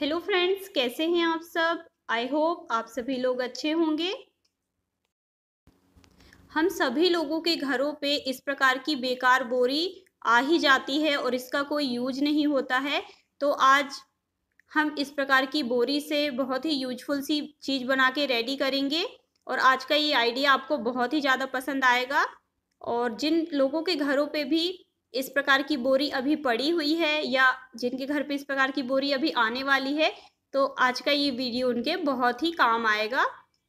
hello friends कैसे हैं आप सब आई होप आप सभी लोग अच्छे होंगे हम सभी लोगों के घरों पे इस प्रकार की बेकार बोरी आ ही जाती है और इसका कोई यूज नहीं होता है तो आज हम इस प्रकार की बोरी से बहुत ही यूजफुल सी चीज़ बना के रेडी करेंगे और आज का ये आइडिया आपको बहुत ही ज़्यादा पसंद आएगा और जिन लोगों के घरों पे भी इस प्रकार की बोरी अभी पड़ी हुई है या जिनके घर पे इस प्रकार की बोरी अभी आने वाली है तो आज का ये वीडियो उनके बहुत ही काम आएगा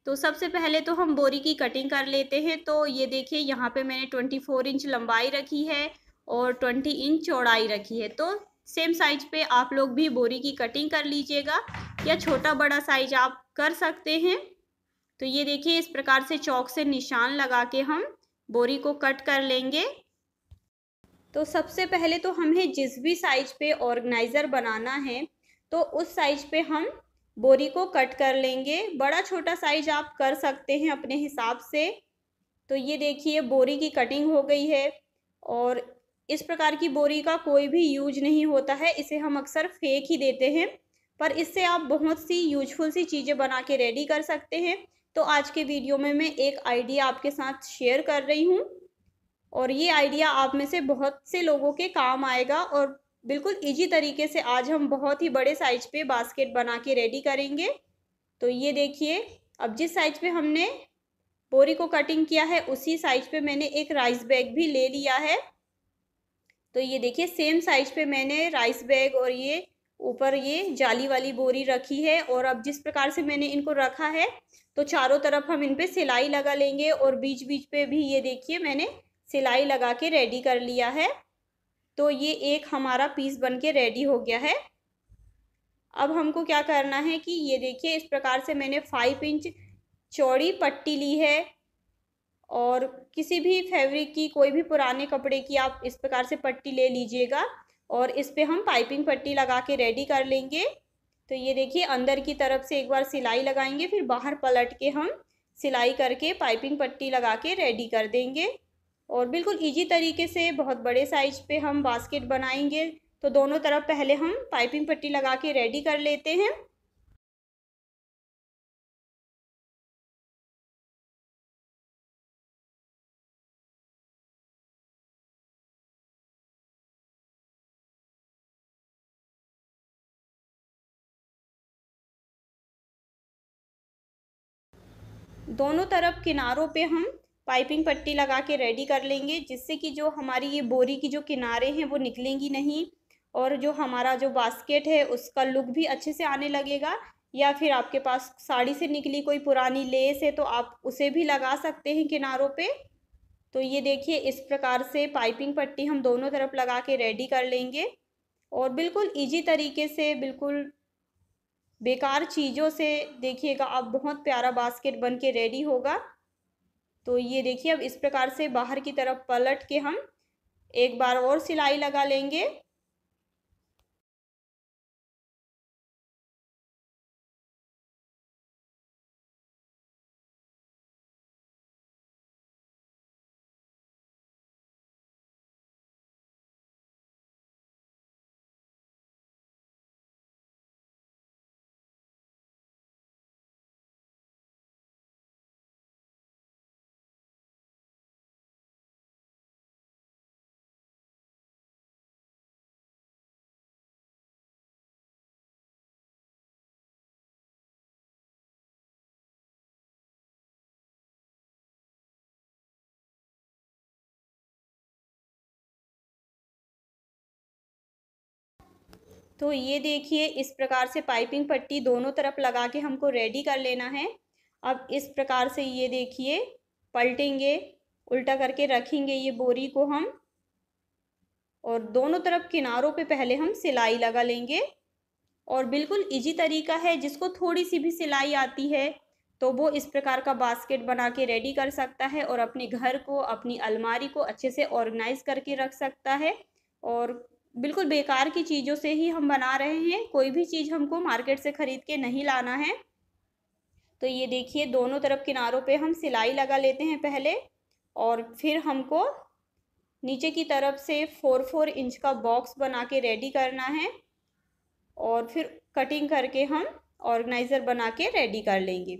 तो सबसे पहले तो हम बोरी की कटिंग कर लेते हैं तो ये देखिए यहाँ पे मैंने ट्वेंटी फोर इंच लंबाई रखी है और ट्वेंटी इंच चौड़ाई रखी है तो सेम साइज पे आप लोग भी बोरी की कटिंग कर लीजिएगा या छोटा बड़ा साइज आप कर सकते हैं तो ये देखिए इस प्रकार से चौक से निशान लगा के हम बोरी को कट कर लेंगे तो सबसे पहले तो हमें जिस भी साइज पे ऑर्गेनाइज़र बनाना है तो उस साइज पे हम बोरी को कट कर लेंगे बड़ा छोटा साइज आप कर सकते हैं अपने हिसाब से तो ये देखिए बोरी की कटिंग हो गई है और इस प्रकार की बोरी का कोई भी यूज नहीं होता है इसे हम अक्सर फेंक ही देते हैं पर इससे आप बहुत सी यूजफुल सी चीज़ें बना के रेडी कर सकते हैं तो आज के वीडियो में मैं एक आइडिया आपके साथ शेयर कर रही हूँ और ये आइडिया आप में से बहुत से लोगों के काम आएगा और बिल्कुल इजी तरीके से आज हम बहुत ही बड़े साइज पे बास्केट बना के रेडी करेंगे तो ये देखिए अब जिस साइज पे हमने बोरी को कटिंग किया है उसी साइज पे मैंने एक राइस बैग भी ले लिया है तो ये देखिए सेम साइज पे मैंने राइस बैग और ये ऊपर ये जाली वाली बोरी रखी है और अब जिस प्रकार से मैंने इनको रखा है तो चारों तरफ हम इन पर सिलाई लगा लेंगे और बीच बीच पे भी ये देखिए मैंने सिलाई लगा के रेडी कर लिया है तो ये एक हमारा पीस बन के रेडी हो गया है अब हमको क्या करना है कि ये देखिए इस प्रकार से मैंने फाइव इंच चौड़ी पट्टी ली है और किसी भी फैब्रिक की कोई भी पुराने कपड़े की आप इस प्रकार से पट्टी ले लीजिएगा और इस पर हम पाइपिंग पट्टी लगा के रेडी कर लेंगे तो ये देखिए अंदर की तरफ से एक बार सिलाई लगाएंगे फिर बाहर पलट के हम सिलाई करके पाइपिंग पट्टी लगा के रेडी कर देंगे और बिल्कुल इजी तरीके से बहुत बड़े साइज पे हम बास्केट बनाएंगे तो दोनों तरफ पहले हम पाइपिंग पट्टी लगा के रेडी कर लेते हैं दोनों तरफ किनारों पे हम पाइपिंग पट्टी लगा के रेडी कर लेंगे जिससे कि जो हमारी ये बोरी की जो किनारे हैं वो निकलेंगी नहीं और जो हमारा जो बास्केट है उसका लुक भी अच्छे से आने लगेगा या फिर आपके पास साड़ी से निकली कोई पुरानी लेस है तो आप उसे भी लगा सकते हैं किनारों पे तो ये देखिए इस प्रकार से पाइपिंग पट्टी हम दोनों तरफ लगा के रेडी कर लेंगे और बिल्कुल इजी तरीके से बिल्कुल बेकार चीज़ों से देखिएगा आप बहुत प्यारा बास्केट बन के रेडी होगा तो ये देखिए अब इस प्रकार से बाहर की तरफ पलट के हम एक बार और सिलाई लगा लेंगे तो ये देखिए इस प्रकार से पाइपिंग पट्टी दोनों तरफ लगा के हमको रेडी कर लेना है अब इस प्रकार से ये देखिए पलटेंगे उल्टा करके रखेंगे ये बोरी को हम और दोनों तरफ किनारों पे पहले हम सिलाई लगा लेंगे और बिल्कुल इजी तरीका है जिसको थोड़ी सी भी सिलाई आती है तो वो इस प्रकार का बास्केट बना के रेडी कर सकता है और अपने घर को अपनी अलमारी को अच्छे से ऑर्गेनाइज करके रख सकता है और बिल्कुल बेकार की चीज़ों से ही हम बना रहे हैं कोई भी चीज़ हमको मार्केट से ख़रीद के नहीं लाना है तो ये देखिए दोनों तरफ किनारों पे हम सिलाई लगा लेते हैं पहले और फिर हमको नीचे की तरफ से फोर फोर इंच का बॉक्स बना के रेडी करना है और फिर कटिंग करके हम ऑर्गेनाइज़र बना के रेडी कर लेंगे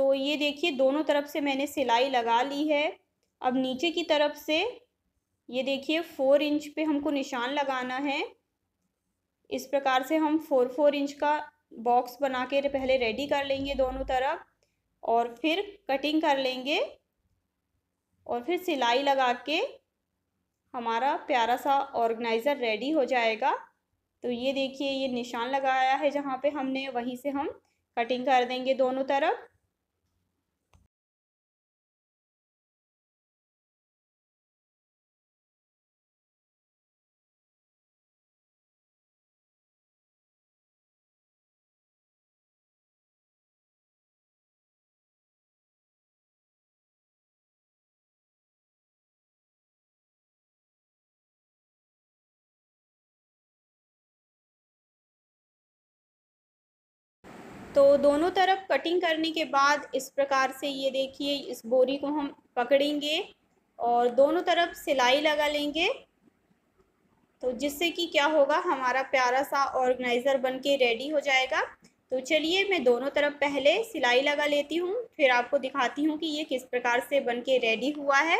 तो ये देखिए दोनों तरफ से मैंने सिलाई लगा ली है अब नीचे की तरफ से ये देखिए फोर इंच पे हमको निशान लगाना है इस प्रकार से हम फोर फोर इंच का बॉक्स बना के पहले रेडी कर लेंगे दोनों तरफ और फिर कटिंग कर लेंगे और फिर सिलाई लगा के हमारा प्यारा सा ऑर्गेनाइज़र रेडी हो जाएगा तो ये देखिए ये निशान लगाया है जहाँ पे हमने वहीं से हम कटिंग कर देंगे दोनों तरफ तो दोनों तरफ कटिंग करने के बाद इस प्रकार से ये देखिए इस बोरी को हम पकड़ेंगे और दोनों तरफ सिलाई लगा लेंगे तो जिससे कि क्या होगा हमारा प्यारा सा ऑर्गेनाइज़र बन के रेडी हो जाएगा तो चलिए मैं दोनों तरफ पहले सिलाई लगा लेती हूँ फिर आपको दिखाती हूँ कि ये किस प्रकार से बन के रेडी हुआ है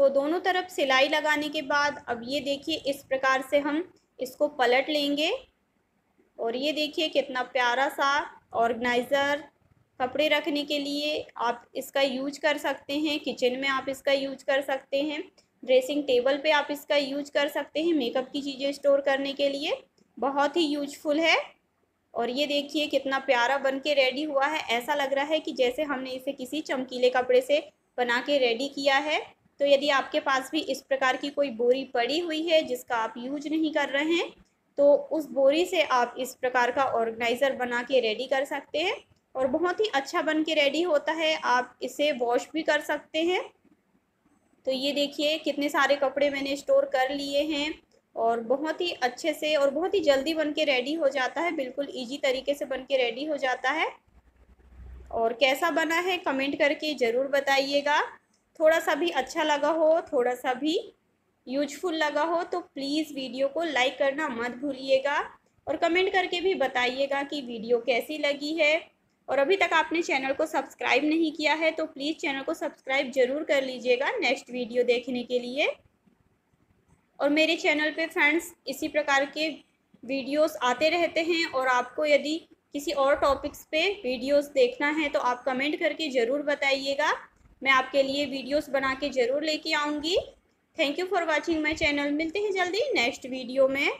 तो दोनों तरफ सिलाई लगाने के बाद अब ये देखिए इस प्रकार से हम इसको पलट लेंगे और ये देखिए कितना प्यारा सा ऑर्गेनाइज़र कपड़े रखने के लिए आप इसका यूज कर सकते हैं किचन में आप इसका यूज कर सकते हैं ड्रेसिंग टेबल पे आप इसका यूज कर सकते हैं मेकअप की चीज़ें स्टोर करने के लिए बहुत ही यूजफुल है और ये देखिए कितना प्यारा बन के रेडी हुआ है ऐसा लग रहा है कि जैसे हमने इसे किसी चमकीले कपड़े से बना के रेडी किया है तो यदि आपके पास भी इस प्रकार की कोई बोरी पड़ी हुई है जिसका आप यूज नहीं कर रहे हैं तो उस बोरी से आप इस प्रकार का ऑर्गेनाइज़र बना के रेडी कर सकते हैं और बहुत ही अच्छा बन के रेडी होता है आप इसे वॉश भी कर सकते हैं तो ये देखिए कितने सारे कपड़े मैंने स्टोर कर लिए हैं और बहुत ही अच्छे से और बहुत ही जल्दी बन के रेडी हो जाता है बिल्कुल इजी तरीके से बन के रेडी हो जाता है और कैसा बना है कमेंट करके ज़रूर बताइएगा थोड़ा सा भी अच्छा लगा हो थोड़ा सा भी यूजफुल लगा हो तो प्लीज़ वीडियो को लाइक करना मत भूलिएगा और कमेंट करके भी बताइएगा कि वीडियो कैसी लगी है और अभी तक आपने चैनल को सब्सक्राइब नहीं किया है तो प्लीज़ चैनल को सब्सक्राइब ज़रूर कर लीजिएगा नेक्स्ट वीडियो देखने के लिए और मेरे चैनल पे फ्रेंड्स इसी प्रकार के वीडियोस आते रहते हैं और आपको यदि किसी और टॉपिक्स पे वीडियोस देखना है तो आप कमेंट करके ज़रूर बताइएगा मैं आपके लिए वीडियोस बना के ज़रूर लेके आऊँगी thank you for watching my channel मिलते हैं जल्दी नेक्स्ट वीडियो में